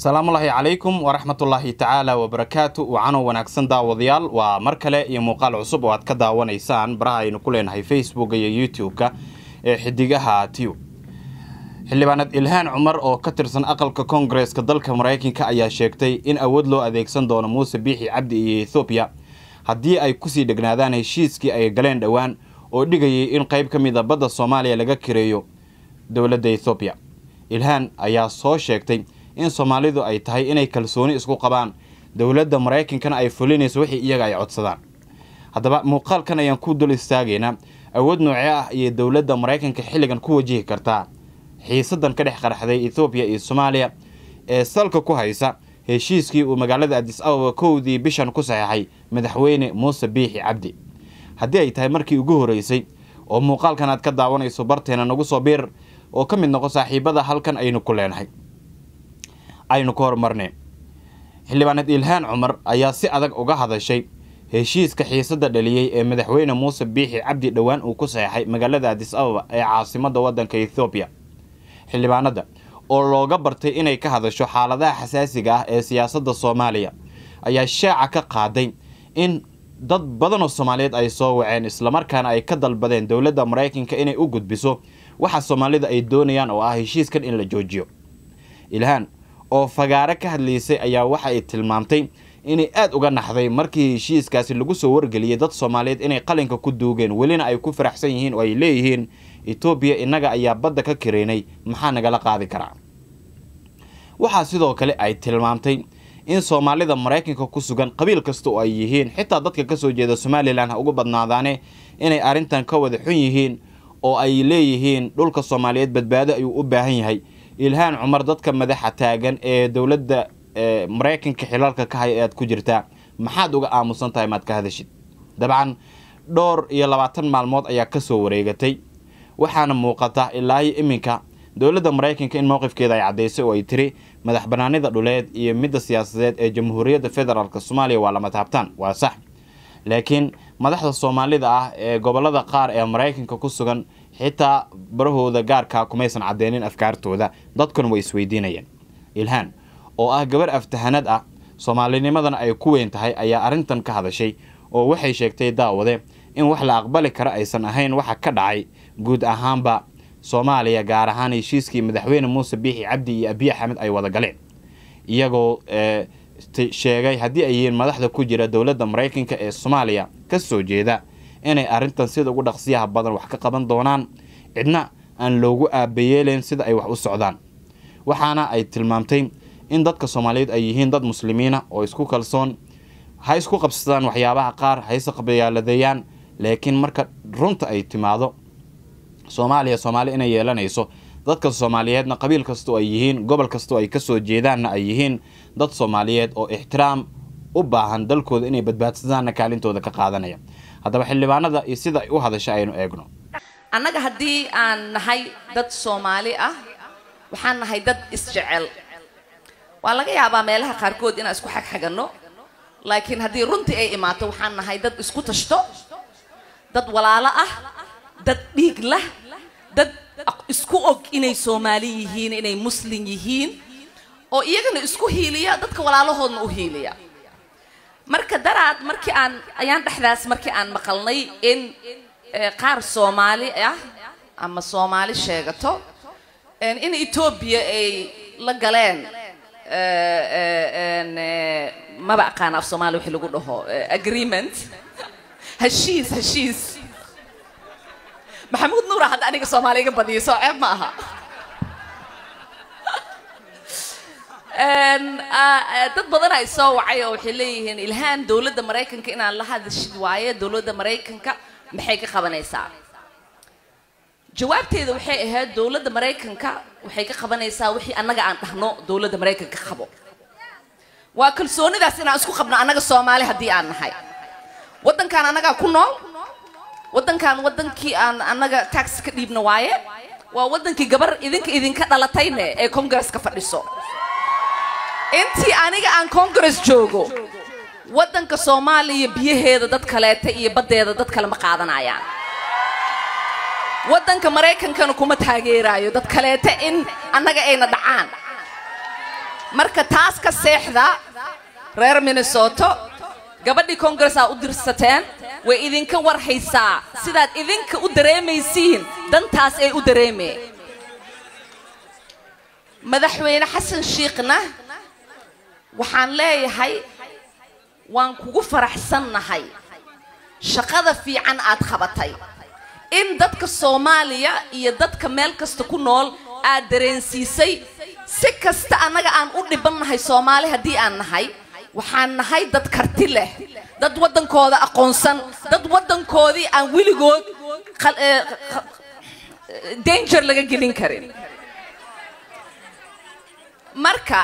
salaamullaahi calaykum waraxmatullaahi tacaala wabarakaatu wacano wanaagsan daawadayaal waa mar kale iyo muuqaal cusub oo aad ka daawanaysaan baraha aynu ku leenahay facebook iyo youtube-ka ee xidigaha tiw xildhibaaneed ilhaan cumar oo ka tirsan aqalka koongareeska dalka maraykanka ayaa sheegtay in awood loo adeegsan doono muuse biixi cabdi iyo ethoobiya haddii ay kusii dhegnaadaan heshiiskii ay galeen dhowaan oo dhigayay in qayb ka mid a ah badda soomaaliya laga kireeyo dowladda ethoobiya ilhaan ayaa soo sheegtay in soomaalidu ay tahay inay kalsooni isku qabaan dowladda maraykankana ay fulinayso wixii iyaga ay codsadaan haddaba muuqaalkan ayaan ku dul istaagaynaa awood noocee ah ayay dowladda maraykanka xilligan ku wajihi kartaa xiisadan ka dhex qaraxday ethoobiya iyo soomaaliya ee salka ku haysa heshiiskii uu magaalada adis ababa kowdii bishan ku saxeexay madaxweyne muuse biixi cabdi haddii ay tahay markii ugu horreysay oo muuqaalkan aad ka daawanayso barteena nagu soo biir oo ka mid noqo saaxiibada halkan aynu ku leenahay aynu ka horumarne xildhibaaneed ilhaan cumar ayaa si adag uga hadashay heshiiska xiisadda dhaliyey ee madaxweyne muuse biixi cabdi dhowaan uu ku saxeixay magaalada adis ababa ee caasimadda waddanka ethoobiya xildhibaanada oo looga bartay inay ka hadasho xaaladaha xasaasiga ah ee siyaasadda soomaaliya ayaa shaaca ka qaaday in dad badanoo soomaaliyeed ay soo waceen islamarkaana ay ka dalbadeen dowladda maraykanka inay u gudbiso waxa soomaalida ay doonayaan oo ah heshiiskan in la joojiyo ilhaan oo fagaare ka hadlaysay ayaa waxa ay tilmaamtay inay aad uga naxday markii heshiiskaasi lagu soo wargeliyey dad soomaaliyeed inay qalinka ku duugeen welina ay ku faraxsan yihiin oo ay leeyihiin etoobiya innaga ayaa badda ka kareynay maxaa nagala qaadi karaa waxaa sidoo kale ay tilmaamtay in soomaalida maraykanka ku sugan qabiil kasta oo ay yihiin xitaa dadka ka soo jeeda somalilan ha ugu badnaadaane inay arrintan ka wada xun yihiin oo ay leeyihiin dhulka soomaaliyeed badbaado ayuu u baahan yahay ilhaan cumar dadka madaxa taagan ee dowladda maraykanka xilaalka ka haya eeaad ku jirtaa maxaad uga aamusan tahay maad ka hadashid dabcan dhowr iyo labaatan maalmood ayaa ka soo wareegatay waxaana muuqata ilaahi iminka dowladda maraykanka in mowqifkeeda ay caddaysay oo ay tiri madax bannaanida dhuleed iyo midda siyaasadeed ee jamhuuriyadda federaalk soomaaliya waa lama taabtaan waa sax laakiin madaxda soomaalida ah ee gobollada qaar ee maraykanka ku sugan xitaa barahooda gaarkaa ah kumaysan caddeynin afkaartooda dadkun way isweydiinayeen ilhaan oo ah gabar aftahanad ah soomaalinimadana ay ku weyn tahay ayaa arrintan ka hadashay oo waxay sheegtay daawade in wax la aqbali kara aysan ahayn waxa ka dhacay guud ahaanba soomaaliya gaar ahaan heshiiskii madaxweyne muuse biixi cabdi iyo abiy axmed ay wada galeen iyagoo eh, sheegay haddii ay madaxda ku jira dowladda maraykanka ee soomaaliya ka soo jeeda inay arrintan sida ugu dhaqsiyaha badan wax ka qaban doonaan cidna aan loogu aabayeelayn sida ay wax u socdaan waxaana ay tilmaamtay in dadka soomaaliyeed ay yihiin dad muslimiina oo isku kalsoon ha isku qabsadaan waxyaabaha qaar ha isqabayaaladeeyaan laakiin marka runta ay timaado soomaaliya soomaali inay yeelanayso dadka soomaaliyeedna qabiil kastoo ay yihiin gobol kastoo ay ka soo jeedaanna ay yihiin dad soomaaliyeed oo ixtiraam u baahan dalkooda inay badbaadsadaanna kaalintooda ka qaadanaya haddaba xildhibaanada iyo sida ay u hadasha aynu eegno annaga haddii aan nahay dad soomaali ah waxaan nahay dad isjecel waa laga yaabaa meelaha qaarkood inaan isku xagxaganno laakiin haddii runtii ay imaato waxaan nahay dad isku tashto dad walaalo ah dad dhiig lah dad isku og inay soomaali yihiin inay muslim yihiin oo iyagana isku hiiliya dadka walaalahoodna u hiiliya marka daraad markii aan ayaan dhexdaas markii aan maqalnay in eh, qaar soomaali ah ama soomaali sheegato in etoobiya ay la galeen eh, eh, maba aqaan af soomaali wixii lagu dhaho agreement heshiis heshiis maxamuud nuura hadda aniga soomaali iga badiyo soo ceeb ma aha dad badan ay soo wacay oo waxay leeyihiin ilhaan dowladda maraykanka inaan la hadashid waaye dowladda maraykanka maxay ka qabanaysaa jawaabteeda waxay ahayd dowladda maraykanka waxay ka qabanaysaa wixii annaga aan dhahno dowladda maraykanka qabo waa kalsoonidaas inaan isku qabno annaga soomaali haddii aan nahay waddankaan annagaa ku nool waddankaan waddankii aan annaga tax ka dhiibna waaye waa waddankii gabar idinka idinka dhalatayne ee congareska fadhiso intii aniga aan koongares joogo waddanka soomaaliya biyaheeda dad kaleeta iyo baddeeda dad kale ma qaadanayaan waddanka maraykankana kuma taageeraayo dad kaleeta in annaga ayna dhacaan marka taas ka seexda reer minnesoto gabadhii koongares aa u dirsateen way idinka war haysaa sidaad idinka u dareemaysiin dantaas ay u dareemeen madaxweyne xasan shiikhna waxaan leeyahay waan kugu faraxsannahay shaqada fiican aad qabatay in dadka soomaaliya iyo dadka meel kasta ku nool aad dareensiisay si kasta annaga aan u dhibannahay soomaali haddii aan nahay waxaan nahay dad karti leh dad waddankooda aqoonsan dad waddankoodii aan weligood eh, eh, danger laga gelin karin marka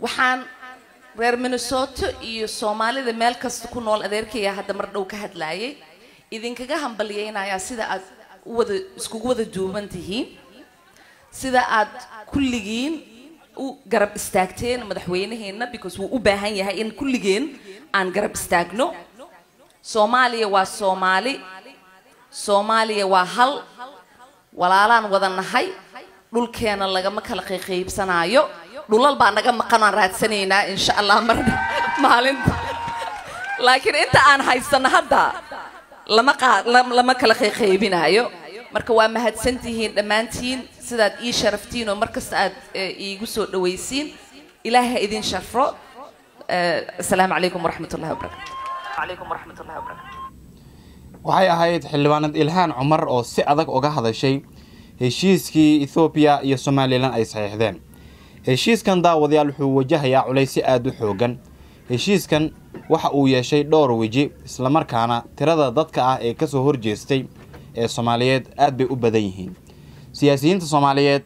waxaan reer minnesoto iyo soomaalida meel kasta ku nool adeerkaya hadda mar dhow ka hadlaayay idinkaga hambalyaynayaa sida aad uwada iskugu wada duuban tihiin sida aad kulligiin u garab istaagteen madaxweyneheenna because wuu u baahan yahay in kulligeen aan garab istaagno soomaaliya waa soomaali soomaaliya waa hal walaalaan wada nahay dhulkeena lagama kala qayqaybsanaayo dhulal baa naga maqan raadsanaynaa insha allah mar maalinta laakiin inta aan haysano hadda lama kala qayqaybinaayo marka waa mahadsantihiin dhammaantiin sidaad ii sharaftiin oo markasta aad e, iigu soo dhawaysiin ilaaha idin shafro e, asalaamu calaykum waraxmat ullahi wabarakatu ahayd xildhibaanad ilhaan cumar oo si adag uga hadashay heshiiskii ethoobiya iyo somalilan ay saxiixdeen heshiiskan daawadayaal wuxuu wajahayaa culaysi aad u xoogan heshiiskan waxa uu yeeshay dhowr weji islamarkaana tirada dadka ah ee ka kasoo horjeestay ee soomaaliyeed aad bay u badan yihiin siyaasiyiinta soomaaliyeed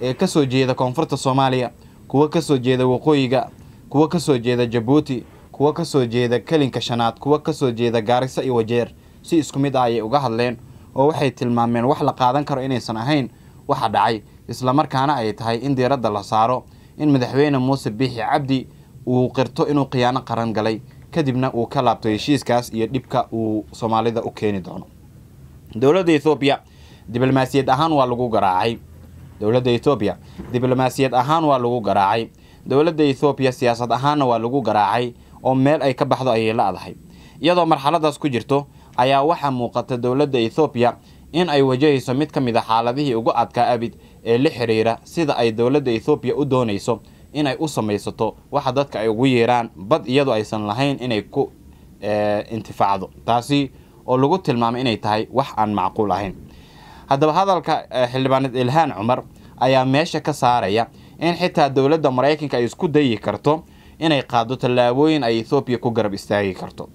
ee kasoo jeeda koonfurta soomaaliya kuwa kasoo jeeda waqooyiga kuwa kasoo jeeda jabuuti kuwa kasoo jeeda kelinka shanaad kuwa kasoo jeeda gaariso iyo wajeer si isku mid ah ayay uga hadleen oo waxay tilmaameen wax la qaadan karo inaysan ahayn waxa dhacay islamarkaana ay tahay in diiradda la saaro in madaxweyne muuse biixi cabdi uu qirto inuu khiyaano qaran galay kadibna uu ka laabto heshiiskaas iyo dhibka uu soomaalida u keeni doono dowladda ethoobiya diblomaasiyad ahaan waa lagu garaacay dowladda ethoobiya diblomaasiyad ahaan waa lagu garaacay dowladda ethoobiya siyaasad ahaanna waa lagu garaacay oo meel ay ka baxdo ayay la iyadoo marxaladaas ku jirto ayaa waxaa muuqata dowladda ethoobiya in ay wajahayso mid ka mid a ah xaaladihii ugu adkaa abid ee la xiriira sida ay dowladda ethoobiya u doonayso inay u samaysato waxa dadka ay ugu yeeraan bad iyadu aysan lahayn inay ku intifaacdo taasi oo lagu tilmaamay inay tahay wax aan macquul ahayn haddaba hadalka xildhibaaneed ilhaan cumar ayaa meesha ka saaraya in xitaa dowladda maraykanka ay isku dayi karto inay qaado tallaabooyin ay ethoobiya ku garab istaagi karto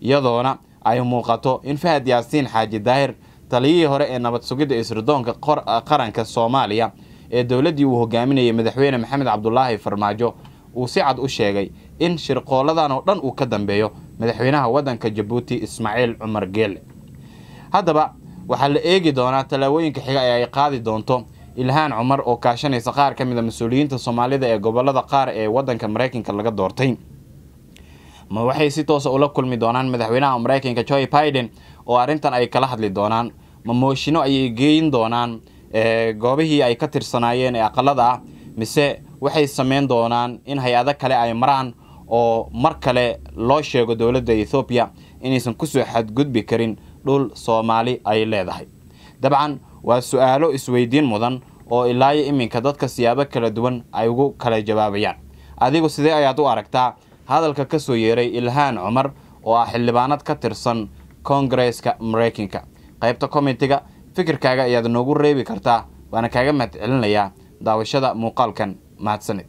iyadoona ay muuqato in fahad yaasiin xaaji daahir taliyihii hore ee nabad sugidda ee sirdoonka ah, qaranka soomaaliya ee dowladdii uu hogaaminayay madaxweyne maxamed cabdulaahi farmaajo uu si cad u sheegay in shirqooladan oo dhan uu ka dambeeyo madaxweynaha waddanka jabuuti ismaaciil cumar geele haddaba waxaa la eegi doonaa tallaabooyinka xiga ee ay qaadi doonto ilhaan cumar oo kaashanaysa qaar ka mida ah mas-uuliyiinta soomaalida ee gobollada qaar ee waddanka maraykanka laga doortay ma waxay si toosa ah ula kulmi doonaan madaxweynaha maraykanka joy biden oo arrintan ay kala hadli doonaan ma mooshino ayay geeyin doonaan eh, goobihii ay ka tirsanaayeen ee aqalada ah mise waxay samayn doonaan in hay-ado kale ay maraan oo mar kale loo sheego dowladda ethoobiya inaysan ku soo xadgudbi karin dhul soomaali ay leedahay dabcan waa su-aalo isweydiin mudan oo ilaayo iminka dadka siyaabo kala duwan ay ugu kala jawaabayaan adigu sidee ayaad u aragtaa hadalka ka soo yeeray ilhaan cumar oo ah xildhibaanad ka tirsan koongareeska maraykanka qaybta komitiga fikirkaaga ayaad noogu reebi kartaa waana kaaga mahad celinayaa daawashada muuqaalkan mahadsanid